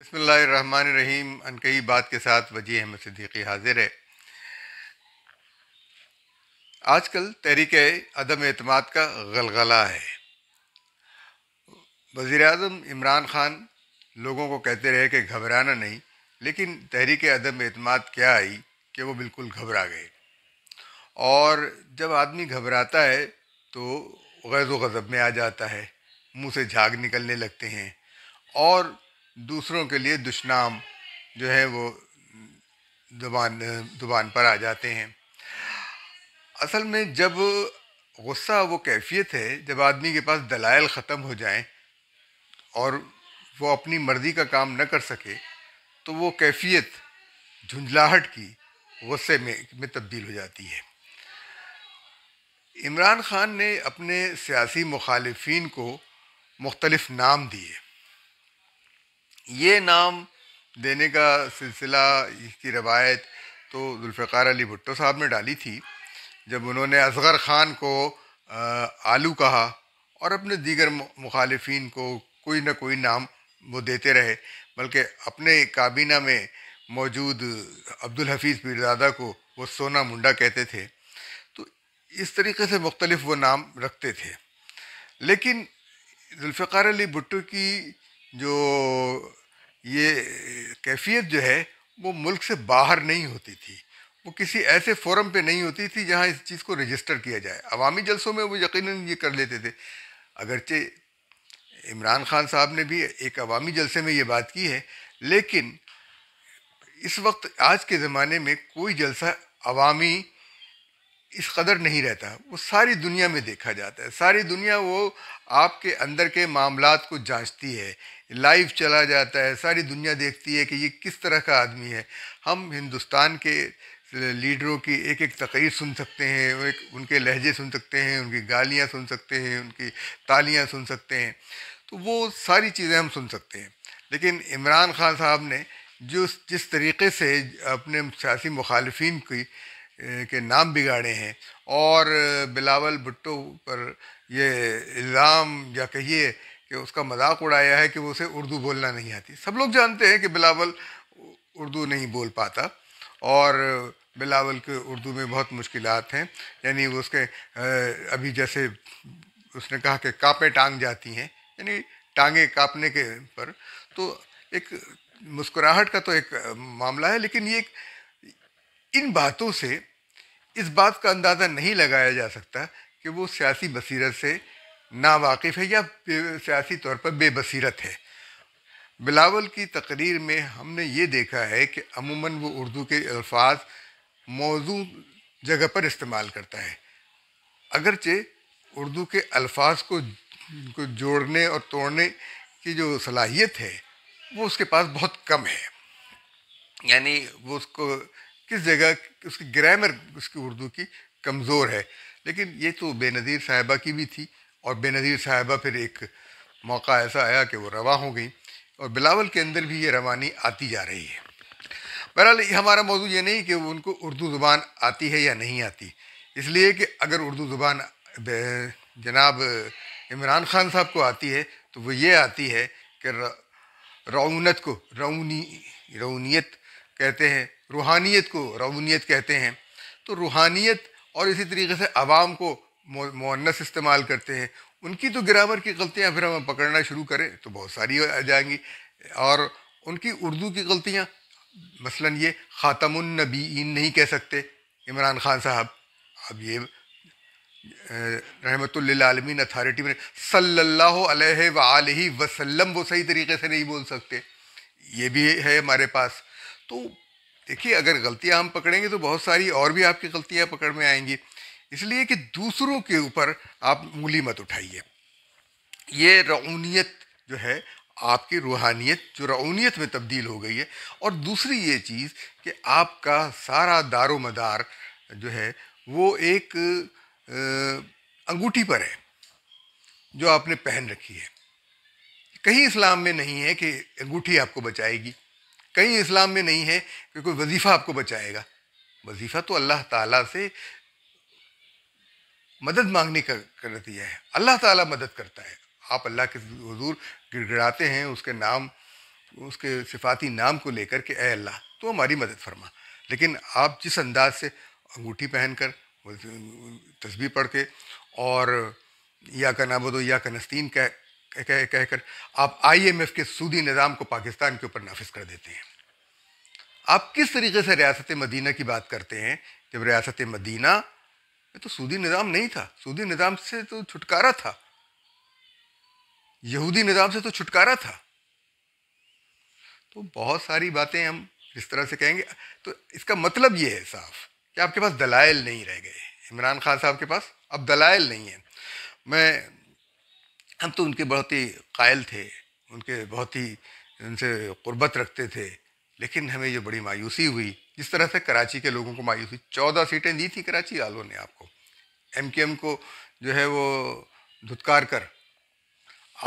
बसमीम अनकई बात के साथ वजी अहमद सिद्दीकी हाजिर है आजकल तहरीक अदम अतमाद का गलगला है वज़ी अजम इमरान ख़ान लोगों को कहते रहे कि घबराना नहीं लेकिन तहरीक अदम अतमाद क्या आई कि वो बिल्कुल घबरा गए और जब आदमी घबराता है तो गैज़ गज़ब में आ जाता है मुंह से झाग निकलने लगते हैं और दूसरों के लिए दुष्नाम जो है वो जुबान जुबान पर आ जाते हैं असल में जब गुस्सा वो कैफियत है जब आदमी के पास दलाइल ख़त्म हो जाए और वो अपनी मर्ज़ी का काम न कर सके तो वो कैफियत झुंझलाहट की गुस्से में में तब्दील हो जाती है इमरान ख़ान ने अपने सियासी मुखालफन को मुख्तलफ़ नाम दिए ये नाम देने का सिलसिला इसकी रवायत तो जुल्फ़ार अली भुट्टो साहब ने डाली थी जब उन्होंने असगर ख़ान को आलू कहा और अपने दीगर मुखालफन को कोई ना कोई नाम वो देते रहे बल्कि अपने काबीना में मौजूद अब्दुल हफीज़ पीरजादा को वो सोना मुंडा कहते थे तो इस तरीके से मुख्तलिफ वो नाम रखते थे लेकिन जुल्फ़ार अली भुट्टो की जो ये कैफियत जो है वो मुल्क से बाहर नहीं होती थी वो किसी ऐसे फोरम पे नहीं होती थी जहाँ इस चीज़ को रजिस्टर किया जाए अवामी जलसों में वो यकीनन ये कर लेते थे अगरचे इमरान खान साहब ने भी एक अवामी जलसे में ये बात की है लेकिन इस वक्त आज के ज़माने में कोई जलसा अवामी इस कदर नहीं रहता वो सारी दुनिया में देखा जाता है सारी दुनिया वो आपके अंदर के मामला को जांचती है लाइव चला जाता है सारी दुनिया देखती है कि ये किस तरह का आदमी है हम हिंदुस्तान के लीडरों की एक एक तकरीर सुन सकते हैं एक उनके लहजे सुन सकते हैं उनकी गालियाँ सुन सकते हैं उनकी तालियाँ सुन सकते हैं तो वो सारी चीज़ें हम सुन सकते हैं लेकिन इमरान खान साहब ने जो जिस तरीके से अपने सियासी मुखालफन की के नाम बिगाड़े हैं और बिलावल भुट्टो पर ये इल्ज़ाम या कहिए कि उसका मजाक उड़ाया है कि वो उसे उर्दू बोलना नहीं आती सब लोग जानते हैं कि बिलावल उर्दू नहीं बोल पाता और बिलावल के उर्दू में बहुत मुश्किल हैं यानी उसके अभी जैसे उसने कहा कि कापे टांग जाती हैं यानी टांगे कापने के पर तो एक मुस्कुराहट का तो एक मामला है लेकिन ये इन बातों से इस बात का अंदाज़ा नहीं लगाया जा सकता कि वो सियासी बसीरत से नावाकिफ़ है या सियासी तौर पर बेबसीरत है बिलावल की तकरीर में हमने ये देखा है कि अमूमन वो उर्दू के अल्फाज मौजू जगह पर इस्तेमाल करता है अगरचे उर्दू के अल्फाज को को जोड़ने और तोड़ने की जो सलाहियत है वो उसके पास बहुत कम है यानी वो उसको किस जगह उसकी ग्रामर उसकी उर्दू की कमज़ोर है लेकिन ये तो बेनज़ीर साहिबा की भी थी और बेनज़ीर साहिबा फिर एक मौका ऐसा आया कि वो रवा हो गई और बिलावल के अंदर भी ये रवानी आती जा रही है बहरहाल हमारा मौजू ये नहीं कि उनको उर्दू ज़ुबान आती है या नहीं आती इसलिए कि अगर उर्दू ज़ुबान जनाब इमरान खान साहब को आती है तो वो ये आती है कि रौनत को रौनी रौनीत कहते हैं रूहानियत को रौनीत कहते हैं तो रूहानियत और इसी तरीके से आवाम को मुन्नस इस्तेमाल करते हैं उनकी तो ग्रामर की गलतियाँ फिर हम पकड़ना शुरू करें तो बहुत सारी आ जाएंगी और उनकी उर्दू की गलतियाँ मसलन ये ख़ातमनबीन नहीं कह सकते इमरान खान साहब अब ये आलमीन अथॉरिटी में सल्ला वसल्लम वो सही तरीके से नहीं बोल सकते ये भी है हमारे पास तो देखिए अगर गलतियाँ हम पकड़ेंगे तो बहुत सारी और भी आपकी गलतियाँ पकड़ में आएंगी इसलिए कि दूसरों के ऊपर आप उंगली मत उठाइए ये रऊनीत जो है आपकी रूहानियत जो रऊनीत में तब्दील हो गई है और दूसरी ये चीज़ कि आपका सारा दारो मदार जो है वो एक अंगूठी पर है जो आपने पहन रखी है कहीं इस्लाम में नहीं है कि अंगूठी आपको बचाएगी कहीं इस्लाम में नहीं है कि कोई वजीफ़ा आपको बचाएगा वजीफ़ा तो अल्लाह ताला से मदद मांगनी कर करती है अल्लाह ताला मदद करता है आप अल्लाह के हजूर गिड़गिड़ाते हैं उसके नाम उसके सिफाती नाम को लेकर के ए अल्लाह तो हमारी मदद फरमा लेकिन आप जिस अंदाज से अंगूठी पहन कर तस्वीर पढ़ के और या का नाबदो तो या का नस्तीन कह कह कह कहकर आप आईएमएफ के सूदी निज़ाम को पाकिस्तान के ऊपर नाफिज कर देते हैं आप किस तरीके से रियासत मदीना की बात करते हैं जब रियासत मदीना ये तो सूदी निज़ाम नहीं था सूदी निज़ाम से तो छुटकारा था यहूदी निज़ाम से तो छुटकारा था तो बहुत सारी बातें हम इस तरह से कहेंगे तो इसका मतलब ये है साफ कि आपके पास दलाइल नहीं रह गए इमरान खान साहब के पास अब दलाइल नहीं है मैं हम तो उनके बहुत ही कायल थे उनके बहुत ही उनसे गुर्बत रखते थे लेकिन हमें जो बड़ी मायूसी हुई जिस तरह से कराची के लोगों को मायूसी चौदह सीटें दी थी कराची वालों ने आपको एम को जो है वो धुतकार कर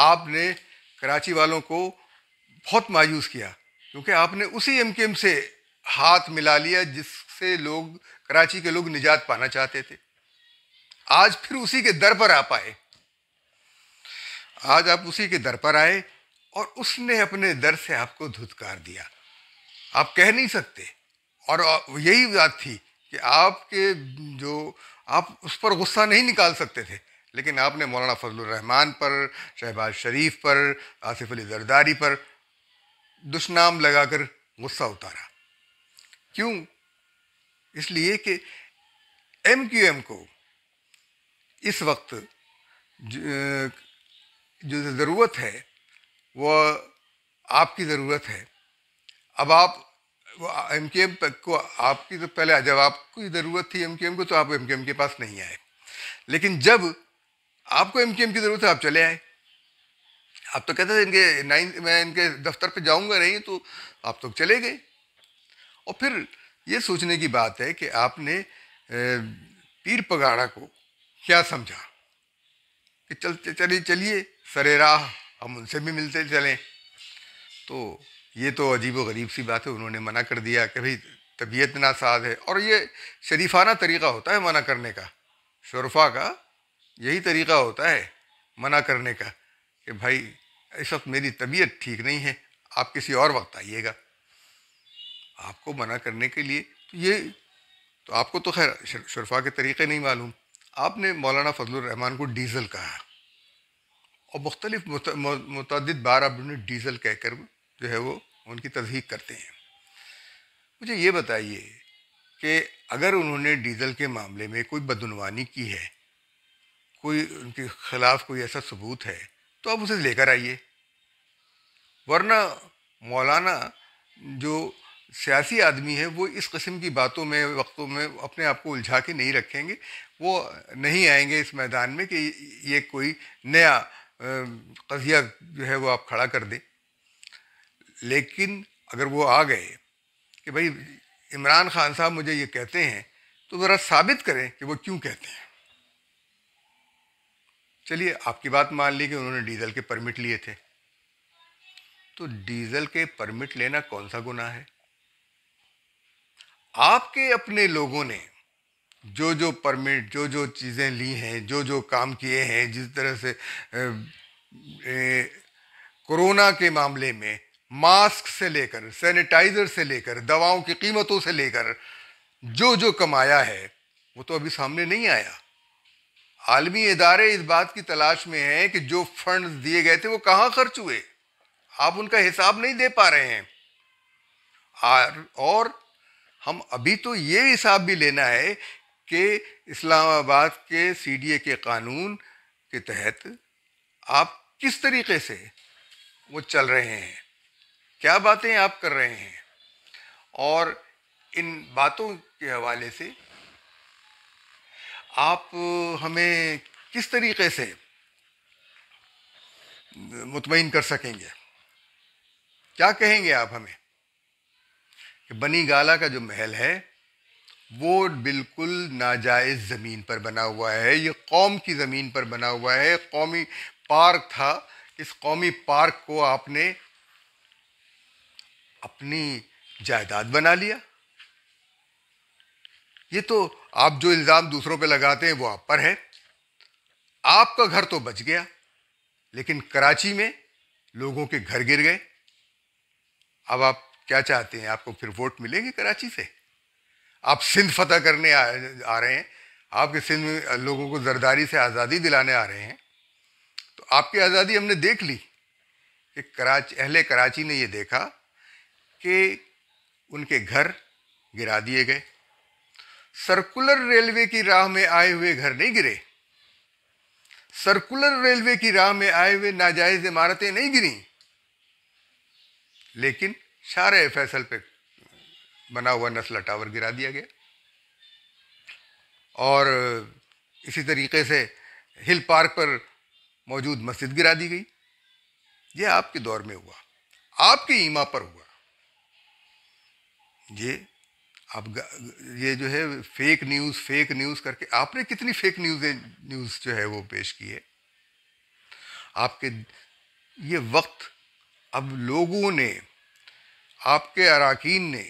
आपने कराची वालों को बहुत मायूस किया क्योंकि आपने उसी एम से हाथ मिला लिया जिससे लोग कराची के लोग निजात पाना चाहते थे आज फिर उसी के दर पर आ पाए आज आप उसी के दर पर आए और उसने अपने दर से आपको धुतकार दिया आप कह नहीं सकते और यही बात थी कि आपके जो आप उस पर गुस्सा नहीं निकाल सकते थे लेकिन आपने मौलाना फजल रहमान पर शहबाज शरीफ पर आसिफ अली जरदारी पर दुष्नाम लगाकर गुस्सा उतारा क्यों इसलिए कि एम क्यू एम को इस वक्त जो ज़रूरत है वो आपकी ज़रूरत है अब आप एम के एम को आपकी तो पहले जब आपको ज़रूरत थी एम के एम को तो आप एम के एम के पास नहीं आए लेकिन जब आपको एम के एम की ज़रूरत है आप चले आए आप तो कहते थे इनके नाइन मैं इनके दफ्तर पे जाऊंगा नहीं तो आप तो चले गए और फिर ये सोचने की बात है कि आपने पीर पगाड़ा को क्या समझा कि चलते चलिए चलिए सरेराह हम उनसे भी मिलते चलें तो ये तो अजीब व गरीब सी बात है उन्होंने मना कर दिया कि भाई तबीयत नासाद है और ये शरीफाना तरीक़ा होता है मना करने का शरफा का यही तरीक़ा होता है मना करने का कि भाई इस वक्त मेरी तबीयत ठीक नहीं है आप किसी और वक्त आइएगा आपको मना करने के लिए तो ये तो आपको तो खैर शरफा के तरीक़े नहीं मालूम आपने मौलाना फजलरहमान को डीज़ल कहा और मुख्तलिफ मुतद बार आपने डीज़ल कहकर जो है वो उनकी तस्दीक करते हैं मुझे ये बताइए कि अगर उन्होंने डीजल के मामले में कोई बदनवानी की है कोई उनके खिलाफ कोई ऐसा सबूत है तो आप उसे लेकर आइए वरना मौलाना जो सियासी आदमी है वो इस कस्म की बातों में वक्तों में अपने आप को उलझा के नहीं रखेंगे वो नहीं आएंगे इस मैदान में कि ये कोई नया कजिया जो है वो आप खड़ा कर दें लेकिन अगर वो आ गए कि भाई इमरान खान साहब मुझे ये कहते हैं तो ज़रा साबित करें कि वो क्यों कहते हैं चलिए आपकी बात मान ली कि उन्होंने डीजल के परमिट लिए थे तो डीजल के परमिट लेना कौन सा गुना है आपके अपने लोगों ने जो जो परमिट जो जो चीज़ें ली हैं जो जो काम किए हैं जिस तरह से ए, ए, कोरोना के मामले में मास्क से लेकर सैनिटाइज़र से लेकर दवाओं की कीमतों से लेकर जो जो कमाया है वो तो अभी सामने नहीं आया आलमी इदारे इस बात की तलाश में हैं कि जो फंड दिए गए थे वो कहाँ खर्च हुए आप उनका हिसाब नहीं दे पा रहे हैं और हम अभी तो ये हिसाब भी लेना है कि इस्लामाबाद के सीडीए के कानून के तहत आप किस तरीके से वो चल रहे हैं क्या बातें आप कर रहे हैं और इन बातों के हवाले से आप हमें किस तरीके से मुतमिन कर सकेंगे क्या कहेंगे आप हमें कि बनी गाला का जो महल है वो बिल्कुल नाजायज़ ज़मीन पर बना हुआ है ये कौम की ज़मीन पर बना हुआ है कौमी पार्क था इस कौमी पार्क को आपने अपनी जायदाद बना लिया ये तो आप जो इल्ज़ाम दूसरों पे लगाते हैं वो आप पर है आपका घर तो बच गया लेकिन कराची में लोगों के घर गिर गए अब आप क्या चाहते हैं आपको फिर वोट मिलेंगे कराची से आप सिंध फतह करने आ, आ रहे हैं आपके सिंध में लोगों को जरदारी से आज़ादी दिलाने आ रहे हैं तो आपकी आज़ादी हमने देख ली कि कराची अहले कराची ने ये देखा कि उनके घर गिरा दिए गए सर्कुलर रेलवे की राह में आए हुए घर नहीं गिरे सर्कुलर रेलवे की राह में आए हुए नाजायज इमारतें नहीं गिरी लेकिन शार फैसल पे बना हुआ नस्ला टावर गिरा दिया गया और इसी तरीके से हिल पार्क पर मौजूद मस्जिद गिरा दी गई यह आपके दौर में हुआ आपके ईमा पर हुआ ये आप ये जो है फेक न्यूज़ फेक न्यूज़ करके आपने कितनी फेक न्यूज़ न्यूज़ जो है वो पेश की है आपके ये वक्त अब लोगों ने आपके अरकान ने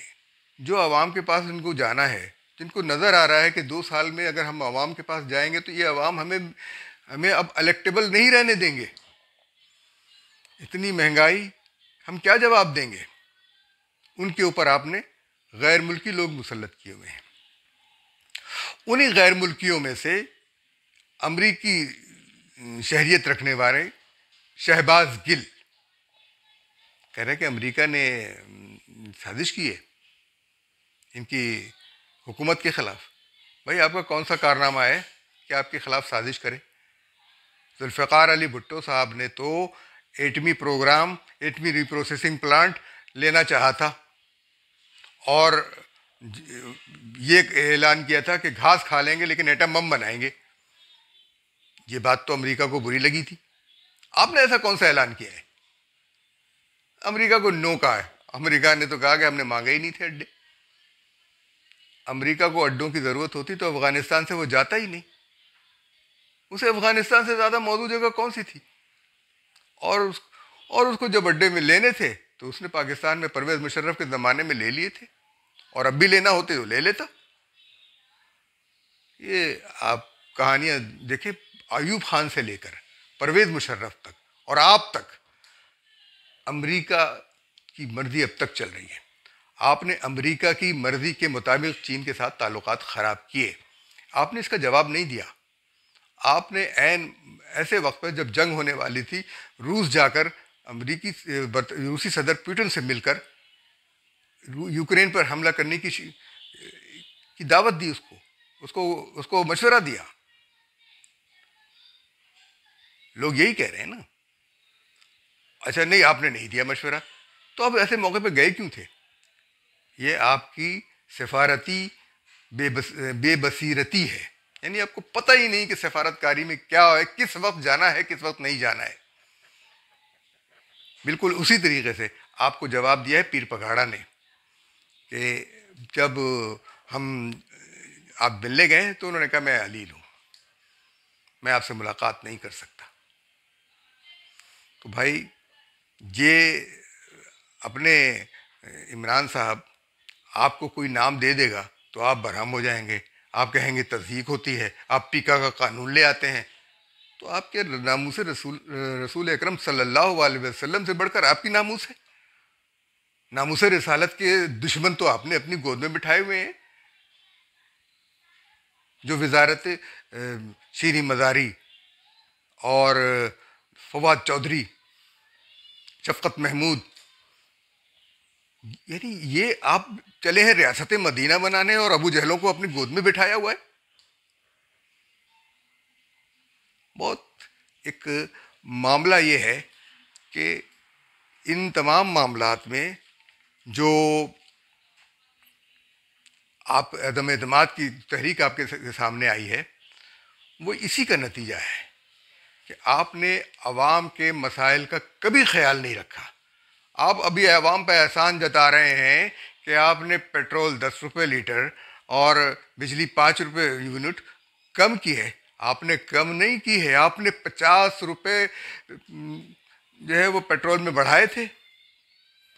जो आवाम के पास इनको जाना है जिनको नज़र आ रहा है कि दो साल में अगर हम आवाम के पास जाएंगे तो ये आवाम हमें हमें अब अलेक्टेबल नहीं रहने देंगे इतनी महंगाई हम क्या जवाब देंगे उनके ऊपर आपने गैर मुल्की लोग मुसलत किए हुए हैं उन्हीं गैर मुल्कियों में से अमरीकी शहरीत रखने वाले शहबाज गिल कह रहे कि अमरीका ने साजिश की है इनकी हुकूमत के ख़िलाफ़ भाई आपका कौन सा कारनामा है कि आपके ख़िलाफ़ साजिश करें जुल्फ़ार अली भुट्टो साहब ने तो एटमी प्रोग्राम एटमी रिप्रोसेसिंग प्लांट लेना चाहा था और ये ऐलान किया था कि घास खा लेंगे लेकिन एटम बम बनाएंगे ये बात तो अमेरिका को बुरी लगी थी आपने ऐसा कौन सा ऐलान किया है अमेरिका को नो कहा है अमेरिका ने तो कहा कि हमने मांगे ही नहीं थे अड्डे अमेरिका को अड्डों की ज़रूरत होती तो अफ़गानिस्तान से वो जाता ही नहीं उसे अफ़गानिस्तान से ज़्यादा मौजूद जगह कौन सी थी और उस और उसको जब अड्डे में लेने थे तो उसने पाकिस्तान में परवेज मुशर्रफ के ज़माने में ले लिए थे और अब भी लेना होते तो ले लेता ये आप कहानियाँ देखिए आयूब खान से लेकर परवेज मुशर्रफ तक और आप तक अमरीका की मर्जी अब तक चल रही है आपने अमरीका की मर्जी के मुताबिक चीन के साथ ताल्लुक ख़राब किए आपने इसका जवाब नहीं दिया आपने ऐसे वक्त पर जब जंग होने वाली थी रूस जाकर अमरीकी रूसी सदर पुटिन से मिलकर यूक्रेन पर हमला करने की की दावत दी उसको उसको उसको मशवरा दिया लोग यही कह रहे हैं ना अच्छा नहीं आपने नहीं दिया मशवरा तो आप ऐसे मौके पर गए क्यों थे ये आपकी सफारती बस, बे है यानी आपको पता ही नहीं कि सफारतकारी में क्या है किस वक्त जाना है किस वक्त नहीं जाना है बिल्कुल उसी तरीके से आपको जवाब दिया है पीर पघाड़ा ने कि जब हम आप मिलने गए तो उन्होंने कहा मैं अलील हूँ मैं आपसे मुलाकात नहीं कर सकता तो भाई ये अपने इमरान साहब आपको कोई नाम दे देगा तो आप बरहम हो जाएंगे आप कहेंगे तस्दीक होती है आप पीका का कानून ले आते हैं तो आपके नामूस रसूल रसूल अक्रम सल्लाम से बढ़कर आपकी नामूस है नामूस रसालत के दुश्मन तो आपने अपनी गोद में बिठाए हुए हैं जो वजारत शीरी मजारी और फवाद चौधरी शफकत महमूद यानी ये आप चले हैं रियासत मदीना बनाने और अबू जहलों को अपनी गोद में बिठाया हुआ है बहुत एक मामला ये है कि इन तमाम मामलात में जो आप अदम अतमाद की तहरीक आपके सामने आई है वो इसी का नतीजा है कि आपने आवाम के मसाइल का कभी ख्याल नहीं रखा आप अभी आवाम पर एहसान जता रहे हैं कि आपने पेट्रोल दस रुपये लीटर और बिजली पाँच रुपये यूनिट कम की है आपने कम नहीं की है आपने पचास रुपये जो है वो पेट्रोल में बढ़ाए थे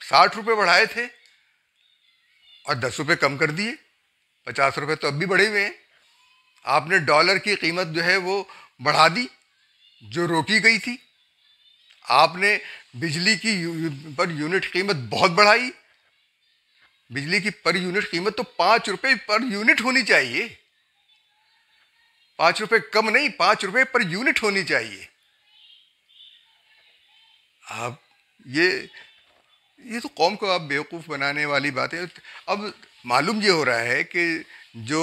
साठ रुपये बढ़ाए थे और दस रुपये कम कर दिए पचास रुपये तो अब भी बढ़े हुए हैं आपने डॉलर की कीमत जो है वो बढ़ा दी जो रोकी गई थी आपने बिजली की पर यूनिट कीमत बहुत बढ़ाई बिजली की पर यूनिट कीमत तो पाँच रुपये पर यूनिट होनी चाहिए पांच रुपए कम नहीं पांच रुपए पर यूनिट होनी चाहिए आप ये ये तो कौम को आप बेवकूफ़ बनाने वाली बात है अब मालूम ये हो रहा है कि जो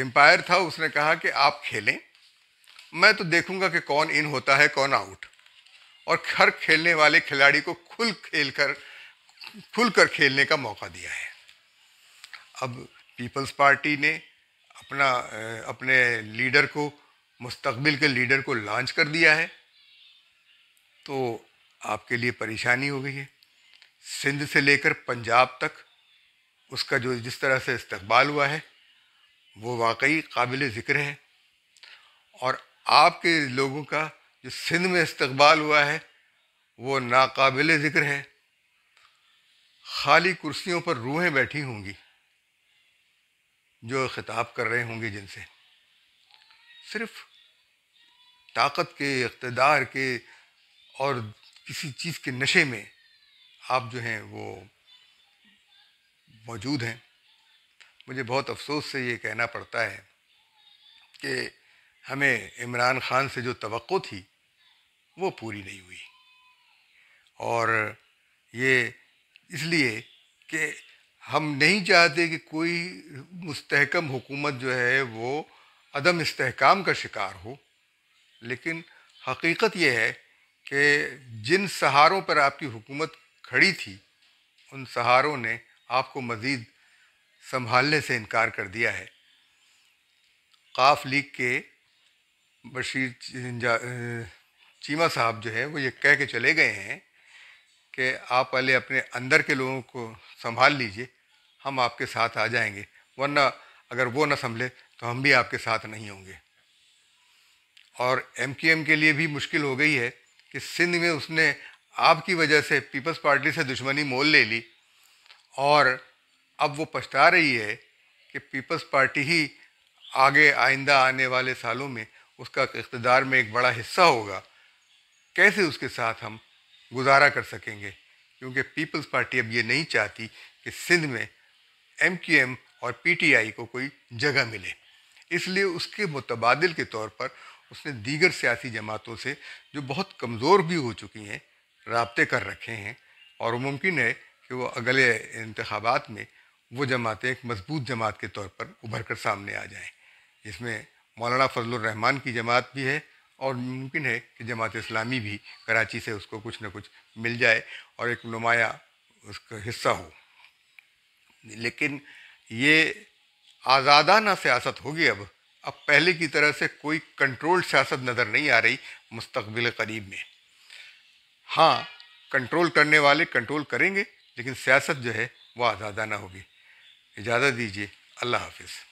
एम्पायर था उसने कहा कि आप खेलें मैं तो देखूंगा कि कौन इन होता है कौन आउट और हर खेलने वाले खिलाड़ी को खुल खेल कर खुल कर खेलने का मौका दिया है अब पीपल्स पार्टी ने अपना अपने लीडर को मुस्तकबिल के लीडर को लॉन्च कर दिया है तो आपके लिए परेशानी हो गई है सिंध से लेकर पंजाब तक उसका जो जिस तरह से इस्तबाल हुआ है वो वाकई काबिल ज़िक्र है और आपके लोगों का जो सिंध में इस्तबाल हुआ है वो नाकाबिल ज़िक्र है खाली कुर्सियों पर रूहें बैठी होंगी जो ख़िताब कर रहे होंगे जिनसे सिर्फ ताकत के इकतदार के और किसी चीज़ के नशे में आप जो हैं वो मौजूद हैं मुझे बहुत अफसोस से ये कहना पड़ता है कि हमें इमरान ख़ान से जो तो थी वो पूरी नहीं हुई और ये इसलिए कि हम नहीं चाहते कि कोई मुस्तकम हुकूमत जो है वो अदम इसकाम का शिकार हो लेकिन हकीकत यह है कि जिन सहारों पर आपकी हुकूमत खड़ी थी उन सहारों ने आपको मज़ीद संभालने से इनकार कर दिया है काफ लीग के बशीर चीमा साहब जो है वो ये कह के चले गए हैं कि आप पहले अपने अंदर के लोगों को संभाल लीजिए हम आपके साथ आ जाएंगे वरना अगर वो ना संभले तो हम भी आपके साथ नहीं होंगे और एम के लिए भी मुश्किल हो गई है कि सिंध में उसने आपकी वजह से पीपल्स पार्टी से दुश्मनी मोल ले ली और अब वो पछता रही है कि पीपल्स पार्टी ही आगे आइंदा आने वाले सालों में उसका इकतदार में एक बड़ा हिस्सा होगा कैसे उसके साथ हम गुजारा कर सकेंगे क्योंकि पीपल्स पार्टी अब ये नहीं चाहती कि सिंध में एम एम और पी टी आई को कोई जगह मिले इसलिए उसके मुतबादल के तौर पर उसने दीगर सियासी जमातों से जो बहुत कमज़ोर भी हो चुकी हैं रबते कर रखे हैं और मुमकिन है कि वो अगले इंतबात में वो जमातें एक मजबूत जमात के तौर पर उभर कर सामने आ जाएँ इसमें मौलाना फजलरहमान की जमात भी है और मुमकिन है कि जमात इस्लामी भी कराची से उसको कुछ ना कुछ मिल जाए और एक नुमाया उसका हिस्सा हो लेकिन ये आज़ादाना सियासत होगी अब अब पहले की तरह से कोई कंट्रोल्ड सियासत नज़र नहीं आ रही मुस्तबिल करीब में हाँ कंट्रोल करने वाले कंट्रोल करेंगे लेकिन सियासत जो है वो आज़ादाना होगी इजाज़त दीजिए अल्लाह हाफिज़